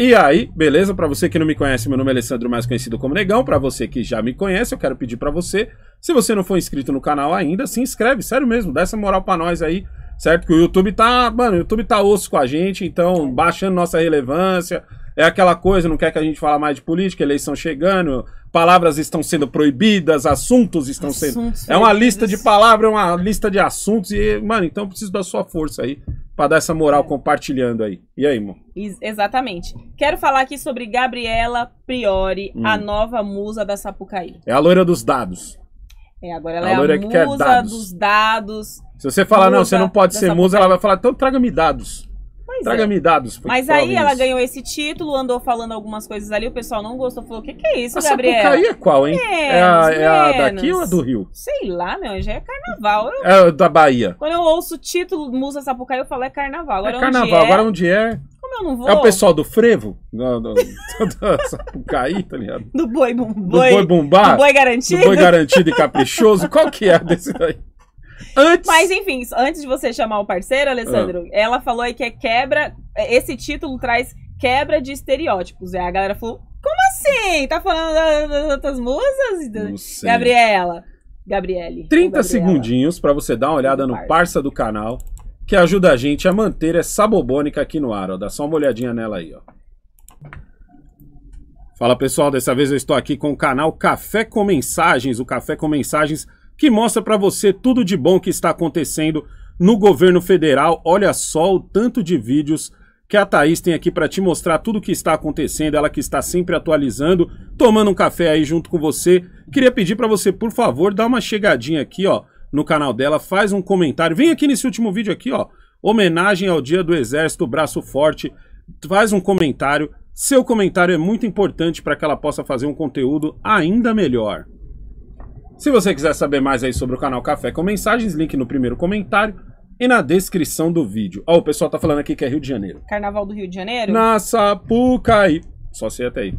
E aí, beleza? Para você que não me conhece, meu nome é Alessandro, mais conhecido como Negão. Para você que já me conhece, eu quero pedir para você, se você não for inscrito no canal ainda, se inscreve, sério mesmo, dá essa moral para nós aí, certo? Que o YouTube tá, mano, o YouTube tá osso com a gente, então baixando nossa relevância. É aquela coisa, não quer que a gente fale mais de política, eleição chegando, palavras estão sendo proibidas, assuntos estão assuntos sendo. É uma lista de palavras, é uma lista de assuntos e, mano, então eu preciso da sua força aí para dar essa moral é. compartilhando aí. E aí, irmão? exatamente. Quero falar aqui sobre Gabriela Priori, hum. a nova musa da Sapucaí. É a loira dos dados. É, agora ela a é a musa que quer dados. dos dados. Se você falar, não, você não pode ser musa, ela vai falar, então traga-me dados. É. Traga-me é. dados. Mas aí ela isso. ganhou esse título, andou falando algumas coisas ali, o pessoal não gostou, falou, o que, que é isso, Essa Gabriel? Essa é qual, hein? Menos, é, a, é a daqui ou a do Rio? Sei lá, meu, já é carnaval. Eu, é da Bahia. Quando eu ouço o título Musa Sapucaí, eu falo, é carnaval. É agora é carnaval, agora onde é... É o pessoal do frevo? Do, do, do Sapucaí, tá ligado? Do boi, bum, do boi bumbá? Do boi garantido? Do boi garantido e caprichoso? Qual que é desse daí? Antes... Mas enfim, antes de você chamar o parceiro, Alessandro, ah. ela falou aí que é quebra. É, esse título traz quebra de estereótipos. E a galera falou: como assim? Tá falando das outras musas? Gabriela. Gabriele. 30 Gabriela. segundinhos para você dar uma olhada no parça. do canal, que ajuda a gente a manter essa bobônica aqui no ar. Ó. Dá só uma olhadinha nela aí, ó. Fala pessoal, dessa vez eu estou aqui com o canal Café com Mensagens. O Café com Mensagens que mostra para você tudo de bom que está acontecendo no governo federal. Olha só o tanto de vídeos que a Thaís tem aqui para te mostrar tudo o que está acontecendo, ela que está sempre atualizando, tomando um café aí junto com você. Queria pedir para você, por favor, dar uma chegadinha aqui, ó, no canal dela, faz um comentário. Vem aqui nesse último vídeo aqui, ó, homenagem ao Dia do Exército Braço Forte. Faz um comentário. Seu comentário é muito importante para que ela possa fazer um conteúdo ainda melhor. Se você quiser saber mais aí sobre o canal Café com Mensagens, link no primeiro comentário e na descrição do vídeo. Ó, oh, o pessoal tá falando aqui que é Rio de Janeiro. Carnaval do Rio de Janeiro? Na Sapucaí. Só sei até aí.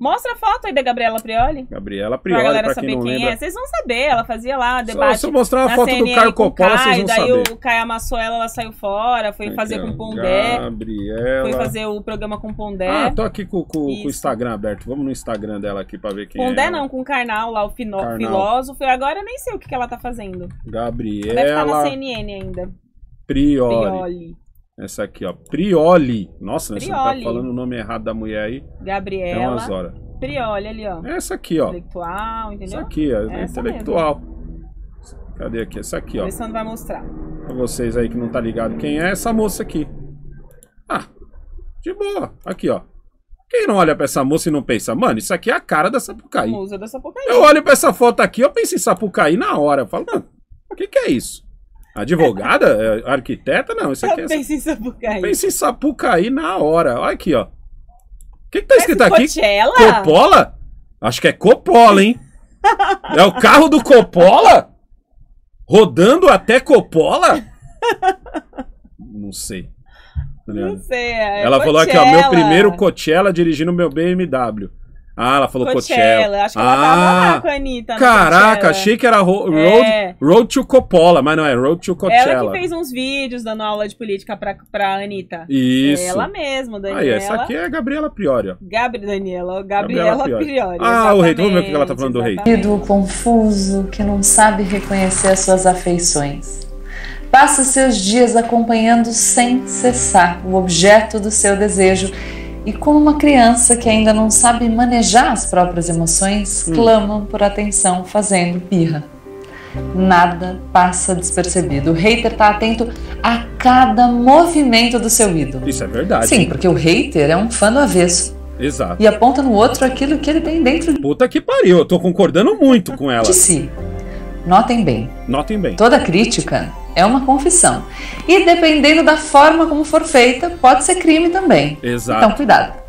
Mostra a foto aí da Gabriela Prioli. Gabriela Prioli, pra galera pra saber quem, quem lembra. é. Vocês vão saber, ela fazia lá debate. Só, se eu mostrar uma foto CNN do Caio Coppola, vocês vão daí saber. Daí o Caio amassou ela, ela saiu fora, foi fazer com o Pondé. Gabriela. Foi fazer o programa com o Pondé. Ah, tô aqui com, com, com, o Instagram aberto. Vamos no Instagram dela aqui pra ver quem Pondé é. Pondé não, com o Carnal lá, o fino, Carnal. filósofo. Agora eu nem sei o que, que ela tá fazendo. Tá Gabriela. deve estar na CNN ainda. Prioli. Prioli. Essa aqui, ó. Prioli. Nossa, tá Prioli. você tá falando o nome errado da mulher aí. Gabriela. É então, umas Prioli ali, ó. Essa aqui, ó. Intelectual, entendeu? Essa aqui, ó. É essa intelectual. Mesmo. Cadê aqui? Essa aqui, ó. Alessandro vai mostrar. Pra vocês aí que não tá ligado quem é essa moça aqui. Ah, de boa. Aqui, ó. Quem não olha pra essa moça e não pensa, mano, isso aqui é a cara da Sapucaí. Musa da Sapucaí. Eu olho pra essa foto aqui, eu penso em Sapucaí na hora. Eu falo, mano, o que que é isso? Advogada? É, arquiteta? Não, isso aqui é. Pensa em Sapucaí. Pensa em Sapucaí na hora. Olha aqui, ó. O que, que tá escrito aqui? Coachella? Coppola? Acho que é Coppola, hein? é o carro do Coppola? Rodando até Coppola? Não sei. Tá Não sei. É Ela Coachella. falou aqui, ó. Meu primeiro Coachella dirigindo meu BMW. Ah, ela falou Coachella. Coachella. Acho que ela ah, tava lá com a Anitta. Né, caraca, achei que era ro é. road, é. road to Coppola, mas não é Road to Coachella. Ela que fez uns vídeos dando aula de política pra, pra Anitta. Isso. Ela mesma, Daniela. Ah, essa aqui é a Gabriela Priori. Gabri Daniela, Gabriela, Gabriela Priori. Priori. Ah, o rei. Vamos ver o que ela tá falando do rei. Indivíduo confuso que não sabe reconhecer as suas afeições. Passa seus dias acompanhando sem cessar o objeto do seu desejo e como uma criança que ainda não sabe manejar as próprias emoções, hum. clamam por atenção fazendo birra. Nada passa despercebido. O hater está atento a cada movimento do seu ídolo. Isso é verdade. Sim, porque o hater é um fã do avesso. Exato. E aponta no outro aquilo que ele tem dentro Puta que pariu, eu tô concordando muito com ela. De si. Notem bem. Notem bem. Toda crítica é uma confissão. E dependendo da forma como for feita, pode ser crime também. Exato. Então, cuidado.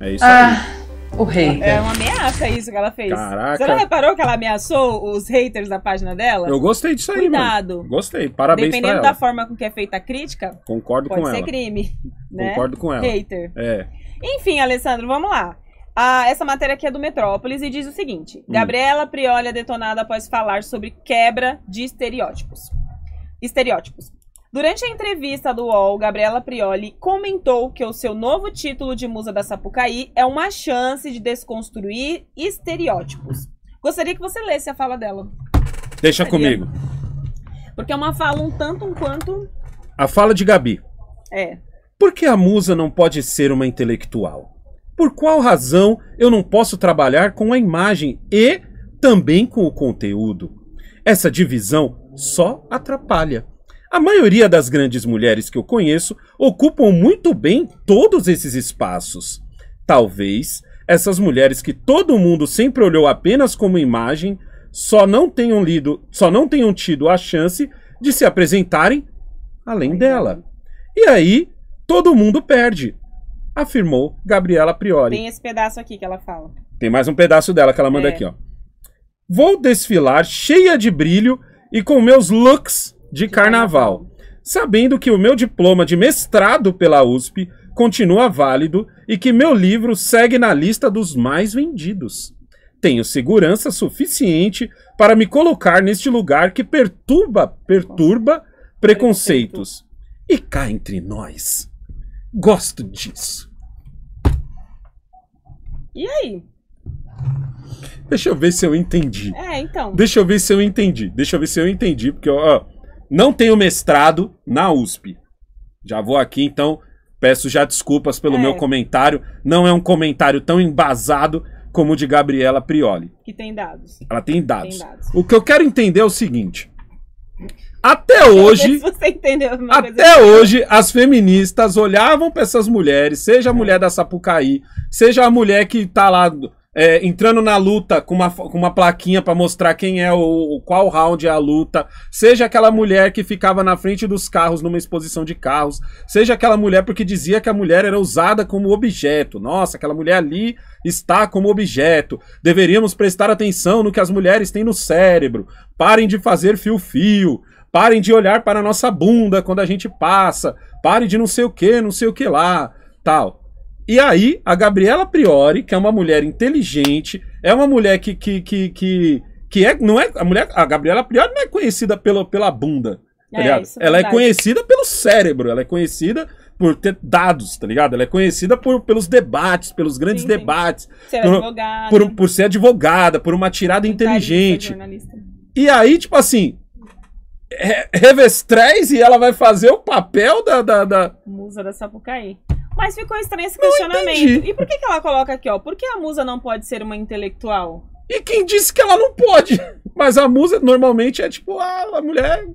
É isso ah, aí. O rei. É uma ameaça isso que ela fez. Caraca. Você não reparou que ela ameaçou os haters da página dela? Eu gostei disso aí, Cuidado. Mano. Gostei, parabéns Dependendo da forma com que é feita a crítica, Concordo pode com ser ela. crime. Né? Concordo com ela. Hater. É. Enfim, Alessandro, vamos lá. Ah, essa matéria aqui é do Metrópolis e diz o seguinte: hum. Gabriela Prioli é detonada após falar sobre quebra de estereótipos. Estereótipos. Durante a entrevista do UOL, Gabriela Prioli comentou que o seu novo título de musa da Sapucaí é uma chance de desconstruir estereótipos. Gostaria que você lesse a fala dela. Deixa Gostaria. comigo. Porque é uma fala um tanto um quanto. A fala de Gabi. É. Por que a musa não pode ser uma intelectual? Por qual razão eu não posso trabalhar com a imagem e também com o conteúdo? Essa divisão só atrapalha. A maioria das grandes mulheres que eu conheço ocupam muito bem todos esses espaços. Talvez essas mulheres que todo mundo sempre olhou apenas como imagem só não tenham lido, só não tenham tido a chance de se apresentarem além dela. E aí, todo mundo perde, afirmou Gabriela Priori. Tem esse pedaço aqui que ela fala. Tem mais um pedaço dela que ela manda é. aqui, ó. Vou desfilar cheia de brilho e com meus looks de carnaval, sabendo que o meu diploma de mestrado pela USP continua válido e que meu livro segue na lista dos mais vendidos. Tenho segurança suficiente para me colocar neste lugar que perturba, perturba preconceitos. E cá entre nós. Gosto disso. E aí? Deixa eu ver se eu entendi. É, então. Deixa eu ver se eu entendi. Deixa eu ver se eu entendi, porque eu ó, não tenho mestrado na USP. Já vou aqui, então, peço já desculpas pelo é. meu comentário. Não é um comentário tão embasado como o de Gabriela Prioli. Que tem dados. Ela tem dados. Tem dados. O que eu quero entender é o seguinte. Até hoje, até assim. hoje, as feministas olhavam para essas mulheres, seja a mulher da Sapucaí, seja a mulher que tá lá é, entrando na luta com uma, com uma plaquinha para mostrar quem é o, qual round é a luta, seja aquela mulher que ficava na frente dos carros numa exposição de carros, seja aquela mulher porque dizia que a mulher era usada como objeto. Nossa, aquela mulher ali está como objeto. Deveríamos prestar atenção no que as mulheres têm no cérebro. Parem de fazer fio-fio. Parem de olhar para a nossa bunda quando a gente passa. Parem de não sei o que, não sei o que lá, tal. E aí, a Gabriela Priori, que é uma mulher inteligente, é uma mulher que. que, que, que, que é, não é, a, mulher, a Gabriela Priori não é conhecida pela, pela bunda. Tá é, isso, é ela é verdade. é conhecida pelo cérebro, ela é conhecida por ter dados, tá ligado? Ela é conhecida por, pelos debates, pelos grandes sim, sim. debates. Ser por, advogada. Por, por, ser advogada, por uma tirada inteligente. E aí, tipo assim, Revestrez e ela vai fazer o papel da. da, da... Musa da Sapucaí. Mas ficou estranho esse questionamento. E por que, que ela coloca aqui, ó? Por que a musa não pode ser uma intelectual? E quem disse que ela não pode? Mas a musa normalmente é tipo, ah, a mulher.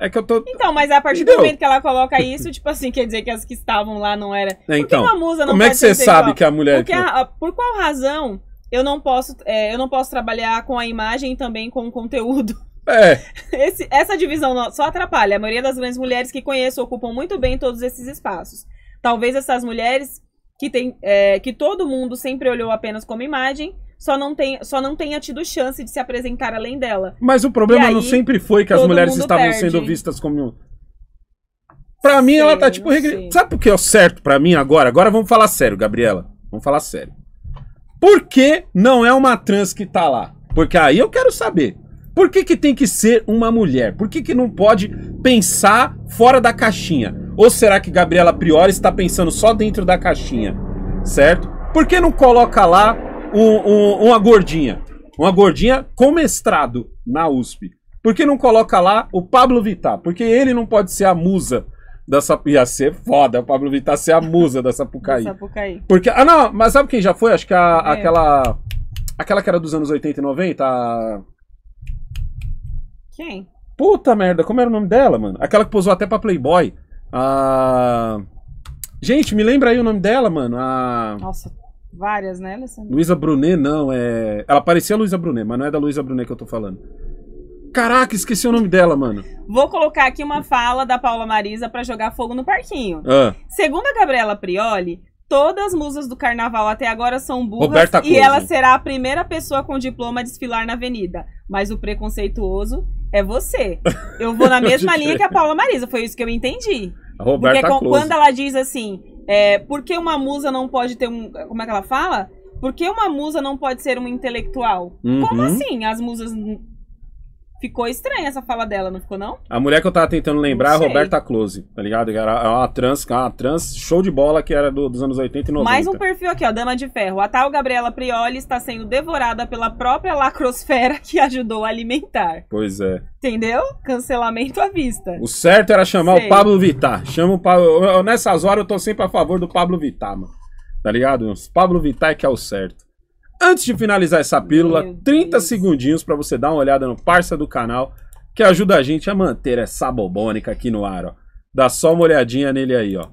É que eu tô. Então, mas a partir Entendeu? do momento que ela coloca isso, tipo assim, quer dizer que as que estavam lá não era. então, que uma musa não como é que você sabe que a mulher. Porque é a, por qual razão eu não posso, é, eu não posso trabalhar com a imagem e também com o conteúdo? É. Esse, essa divisão só atrapalha. A maioria das grandes mulheres que conheço ocupam muito bem todos esses espaços. Talvez essas mulheres que, tem, é, que todo mundo sempre olhou apenas como imagem, só não, tem, só não tenha tido chance de se apresentar além dela. Mas o problema aí, não sempre foi que as mulheres estavam perde. sendo vistas como. Pra mim, sei, ela tá tipo. Regre... Sabe por que é o certo pra mim agora? Agora vamos falar sério, Gabriela. Vamos falar sério. Por que não é uma trans que tá lá? Porque aí eu quero saber. Por que, que tem que ser uma mulher? Por que, que não pode pensar fora da caixinha? Ou será que Gabriela Priori está pensando só dentro da caixinha, certo? Por que não coloca lá um, um, uma gordinha? Uma gordinha com mestrado na USP. Por que não coloca lá o Pablo Vittar? Porque ele não pode ser a musa dessa. Ia ser foda o Pablo Vittar ser a musa dessa Pucaí. Sapucaí. Porque. Ah, não, mas sabe quem já foi? Acho que a, é. aquela. Aquela que era dos anos 80 e 90? A... Quem? Puta merda, como era o nome dela, mano? Aquela que posou até pra Playboy. A... Gente, me lembra aí o nome dela, mano. A... Nossa, várias, né, Alessandra? Luísa Brunet, não, é. Ela parecia Luísa Brunet, mas não é da Luísa Brunet que eu tô falando. Caraca, esqueci o nome dela, mano. Vou colocar aqui uma fala da Paula Marisa para jogar fogo no parquinho. Ah. Segundo a Gabriela Prioli, todas as musas do carnaval até agora são burras Roberta e ela será a primeira pessoa com diploma a desfilar na avenida. Mas o preconceituoso é você. Eu vou na mesma linha que a Paula Marisa, foi isso que eu entendi. A Roberta Porque Close. quando ela diz assim, é, por que uma musa não pode ter um. Como é que ela fala? Por que uma musa não pode ser um intelectual? Uhum. Como assim? As musas Ficou estranha essa fala dela, não ficou, não? A mulher que eu tava tentando lembrar é a Roberta Close, tá ligado? Era uma trans, uma trans show de bola que era do, dos anos 80 e 90. Mais um perfil aqui, ó, Dama de Ferro. A tal Gabriela Prioli está sendo devorada pela própria lacrosfera que ajudou a alimentar. Pois é. Entendeu? Cancelamento à vista. O certo era chamar Sei. o Pablo Vittar. Chama o Pablo. Nessas horas eu tô sempre a favor do Pablo Vittar, mano. Tá ligado? Os Pablo Vittar é que é o certo. Antes de finalizar essa pílula, 30 segundinhos para você dar uma olhada no parça do canal, que ajuda a gente a manter essa bobônica aqui no ar, ó. Dá só uma olhadinha nele aí, ó.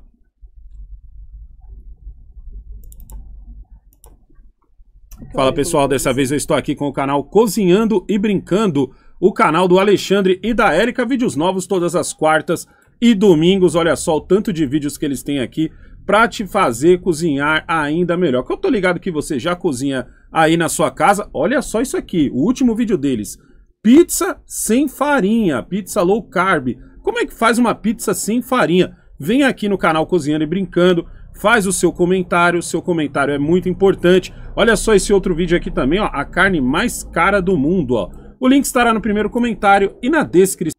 Fala pessoal, dessa vez eu estou aqui com o canal Cozinhando e Brincando, o canal do Alexandre e da Érica, vídeos novos todas as quartas e domingos. Olha só o tanto de vídeos que eles têm aqui para te fazer cozinhar ainda melhor. Que eu tô ligado que você já cozinha aí na sua casa. Olha só isso aqui, o último vídeo deles. Pizza sem farinha, pizza low carb. Como é que faz uma pizza sem farinha? Vem aqui no canal Cozinhando e Brincando, faz o seu comentário, o seu comentário é muito importante. Olha só esse outro vídeo aqui também, ó, a carne mais cara do mundo, ó. O link estará no primeiro comentário e na descrição.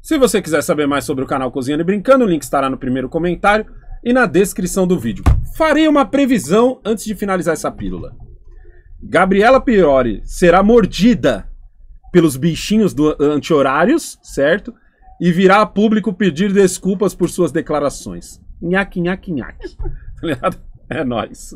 Se você quiser saber mais sobre o canal Cozinhando e Brincando, o link estará no primeiro comentário e na descrição do vídeo. Farei uma previsão antes de finalizar essa pílula. Gabriela Priori será mordida pelos bichinhos do anti-horários, certo? E virá a público pedir desculpas por suas declarações. Nhaque, nhaque, nhaque. Ah, é nóis.